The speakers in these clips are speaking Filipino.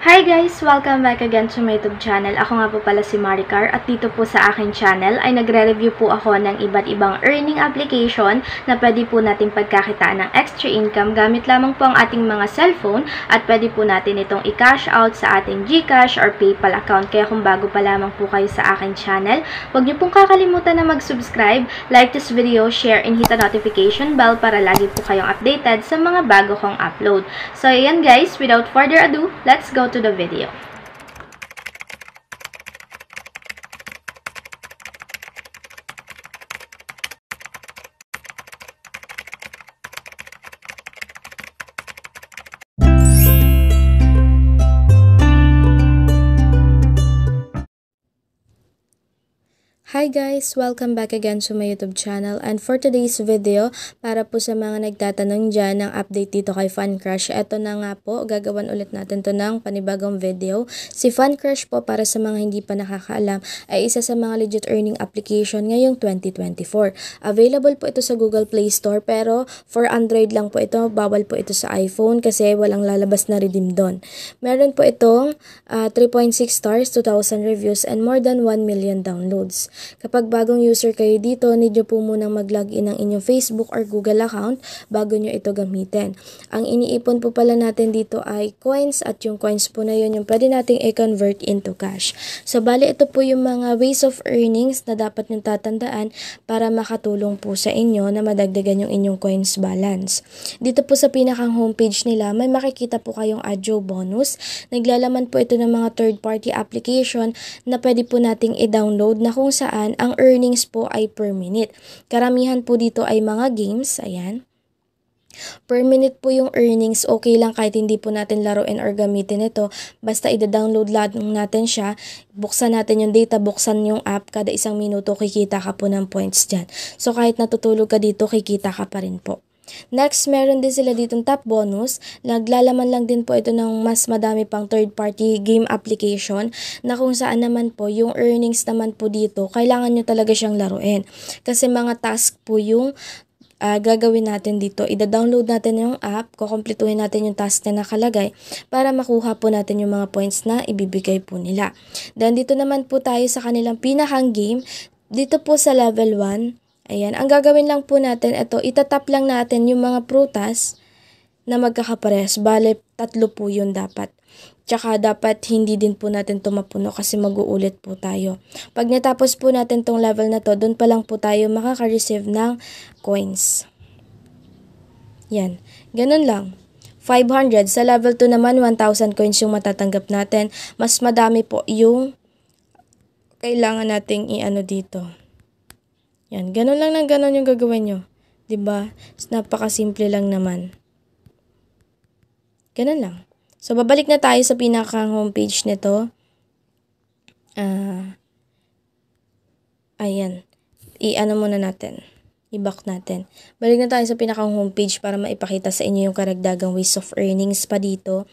Hi guys! Welcome back again to my YouTube channel. Ako nga po pala si Maricar at dito po sa akin channel ay nagre-review po ako ng iba't ibang earning application na pwede po natin pagkakitaan ng extra income gamit lamang po ang ating mga cellphone at pwede po natin itong i-cash out sa ating GCash or PayPal account. Kaya kung bago pa lamang po kayo sa akin channel, huwag niyo pong kakalimutan na mag-subscribe, like this video, share, and hit the notification bell para lagi po kayong updated sa mga bago kong upload. So ayan guys, without further ado, let's go to the video. Hi guys! Welcome back again to my YouTube channel and for today's video, para po sa mga nagtatanong dyan ng update dito kay Fun Crush, eto na nga po, gagawan ulit natin to ng panibagong video. Si Fun Crush po, para sa mga hindi pa nakakaalam, ay isa sa mga legit earning application ngayong 2024. Available po ito sa Google Play Store pero for Android lang po ito, bawal po ito sa iPhone kasi walang lalabas na redeem doon. Meron po itong uh, ah, 3.6 stars, 2,000 reviews, and more than 1 million downloads. Kapag bagong user kayo dito, need nyo po munang mag-login ng inyong Facebook or Google account bago nyo ito gamitin. Ang iniipon po pala natin dito ay coins at yung coins po na yun yung pwede nating i-convert into cash. So bali ito po yung mga ways of earnings na dapat nyo tatandaan para makatulong po sa inyo na madagdagan yung inyong coins balance. Dito po sa pinakang homepage nila, may makikita po kayong adjo bonus. Naglalaman po ito ng mga third-party application na pwede po nating i-download na kung saan paraan, ang earnings po ay per minute. Karamihan po dito ay mga games, ayan. Per minute po yung earnings, okay lang kahit hindi po natin laruin or gamitin ito. Basta i-download lang natin siya, buksan natin yung data, buksan yung app, kada isang minuto kikita ka po ng points dyan. So kahit natutulog ka dito, kikita ka pa rin po. Next, meron din sila ditong top bonus. Naglalaman lang din po ito ng mas madami pang third party game application na kung saan naman po yung earnings naman po dito, kailangan nyo talaga siyang laruin. Kasi mga task po yung uh, gagawin natin dito. Ida-download natin yung app, kukompletuhin natin yung task na nakalagay para makuha po natin yung mga points na ibibigay po nila. Then dito naman po tayo sa kanilang pinakang game. Dito po sa level 1, Ayan, ang gagawin lang po natin, ito, itatap lang natin yung mga prutas na magkakapares. Bale, tatlo po yun dapat. Tsaka dapat hindi din po natin ito mapuno kasi mag-uulit po tayo. Pag natapos po natin tong level na to, doon pa lang po tayo makaka-receive ng coins. Yan, ganun lang. 500. Sa level 2 naman, 1,000 coins yung matatanggap natin. Mas madami po yung kailangan nating i-ano dito yan, ganun lang na ganun yung gagawin nyo. ba? Diba? Napakasimple lang naman. Ganun lang. So, babalik na tayo sa pinakang homepage nito. Ah... Uh, ayan. I-ano muna natin i-back natin. Balik na tayo sa pinakang homepage para maipakita sa inyo yung karagdagang ways of earnings pa dito.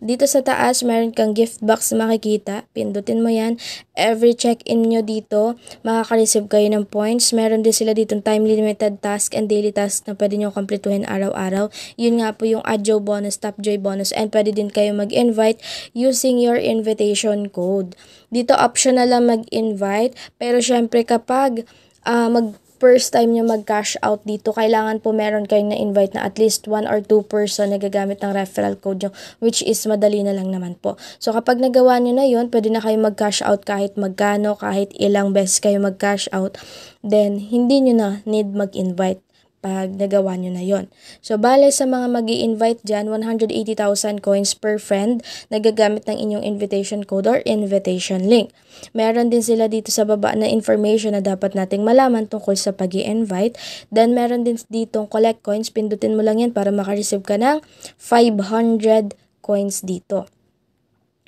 Dito sa taas, meron kang gift box makikita. Pindutin mo yan. Every check-in nyo dito, makaka-receive kayo ng points. Meron din sila dito time limited task and daily task na pwede nyo kompletuhin araw-araw. Yun nga po yung adjo bonus, top joy bonus, and pwede din kayo mag-invite using your invitation code. Dito optional lang mag-invite, pero syempre kapag uh, mag first time nyo mag-cash out dito, kailangan po meron kayong na-invite na at least one or two person na gagamit ng referral code nyo, which is madali na lang naman po. So, kapag nagawa nyo na yun, pwede na kayo mag-cash out kahit magkano, kahit ilang beses kayo mag-cash out, then hindi nyo na need mag-invite pag nagawa nyo na yon. So, bale sa mga mag invite dyan, 180,000 coins per friend na gagamit ng inyong invitation code or invitation link. Meron din sila dito sa baba na information na dapat nating malaman tungkol sa pag invite Then, meron din ditong collect coins. Pindutin mo lang yan para makareceive ka ng 500 coins dito.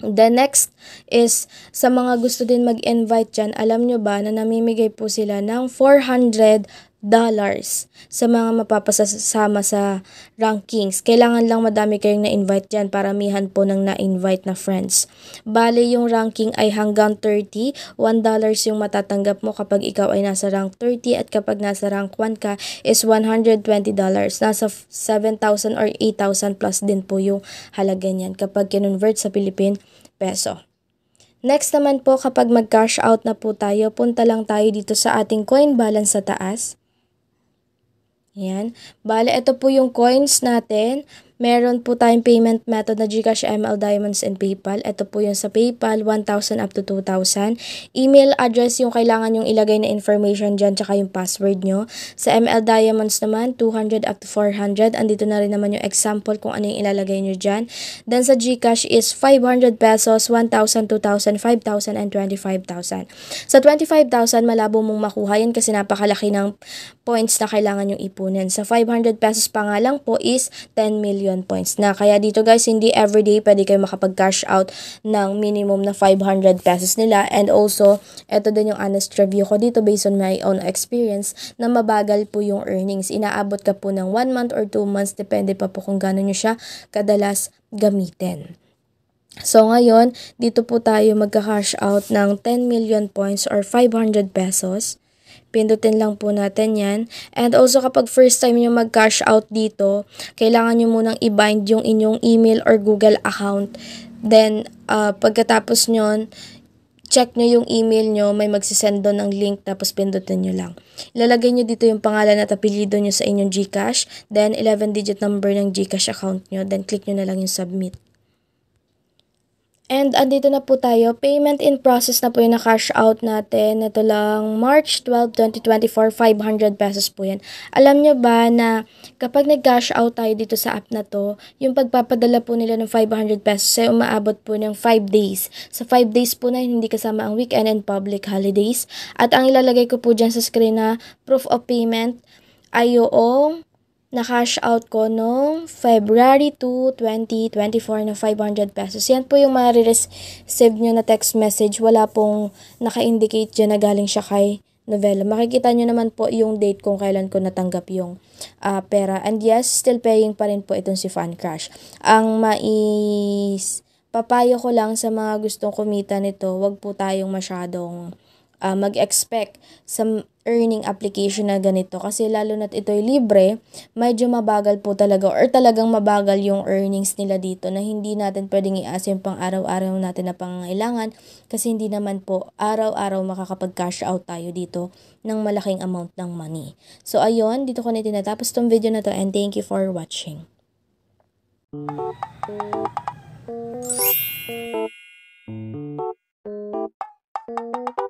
The next is, sa mga gusto din mag-invite dyan, alam nyo ba na namimigay po sila ng 400 dollars sa mga mapapasasama sa rankings. Kailangan lang madami kayong na-invite dyan, mihan po ng na-invite na friends. Bale, yung ranking ay hanggang 30, 1 dollars yung matatanggap mo kapag ikaw ay nasa rank 30 at kapag nasa rank 1 ka is 120 dollars. Nasa 7,000 or 8,000 plus din po yung halaga niyan kapag kinonvert sa Philippine peso. Next naman po kapag mag-cash out na po tayo, punta lang tayo dito sa ating coin balance sa taas. Ayan. Bale, ito po yung coins natin. Meron po tayong payment method na Gcash, ML Diamonds, and PayPal. Ito po yung sa PayPal, 1,000 up to 2,000. Email address yung kailangan yung ilagay na information dyan, tsaka yung password nyo. Sa ML Diamonds naman, 200 up to 400. Andito na rin naman yung example kung ano yung ilalagay nyo dyan. Then sa Gcash is 500 pesos, 1,000, 2,000, 5,000, and 25,000. Sa 25,000, malabo mong makuha yan kasi napakalaki ng points na kailangan yung ipunin. Sa 500 pesos pa nga lang po is 10 million million points na. Kaya dito guys, hindi everyday pwede kayo makapag-cash out ng minimum na 500 pesos nila. And also, ito din yung honest review ko dito based on my own experience na mabagal po yung earnings. Inaabot ka po ng 1 month or 2 months, depende pa po kung gano'n nyo siya kadalas gamitin. So ngayon, dito po tayo magka-cash out ng 10 million points or 500 pesos. Pindutin lang po natin yan. And also kapag first time nyo mag-cash out dito, kailangan nyo munang i-bind yung inyong email or Google account. Then, uh, pagkatapos nyon, check nyo yung email nyo, may magsisend doon ng link, tapos pindutin nyo lang. Ilalagay nyo dito yung pangalan at apelido nyo sa inyong GCash, then 11-digit number ng GCash account nyo, then click nyo na lang yung submit. And andito na po tayo, payment in process na po yung na-cash out natin. Ito lang, March 12, 2024, 500 pesos po yan. Alam nyo ba na kapag nag-cash out tayo dito sa app na to, yung pagpapadala po nila ng 500 pesos ay umaabot po ng 5 days. Sa 5 days po na hindi kasama ang weekend and public holidays. At ang ilalagay ko po dyan sa screen na proof of payment ay yung na-cash out ko noong February 2, 2024 na 500 pesos. Yan po yung ma-receive nyo na text message. Wala pong naka-indicate dyan na galing siya kay novela. Makikita nyo naman po yung date kung kailan ko natanggap yung uh, pera. And yes, still paying pa rin po itong si Fan Crash. Ang mais papayo ko lang sa mga gustong kumita nito, wag po tayong masyadong uh, mag-expect sa earning application na ganito kasi lalo na't ito'y libre, medyo mabagal po talaga or talagang mabagal yung earnings nila dito na hindi natin pwedeng i-ask pang-araw-araw natin na pangangailangan kasi hindi naman po araw-araw makakapag-cash out tayo dito ng malaking amount ng money. So ayun, dito ko na tinatapos tong video na to and thank you for watching. Thank you.